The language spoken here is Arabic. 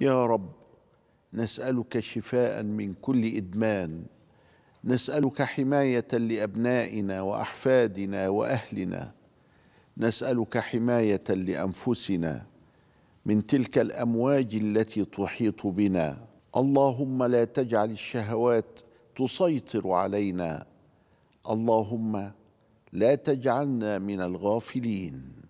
يا رب نسألك شفاء من كل إدمان نسألك حماية لأبنائنا وأحفادنا وأهلنا نسألك حماية لأنفسنا من تلك الأمواج التي تحيط بنا اللهم لا تجعل الشهوات تسيطر علينا اللهم لا تجعلنا من الغافلين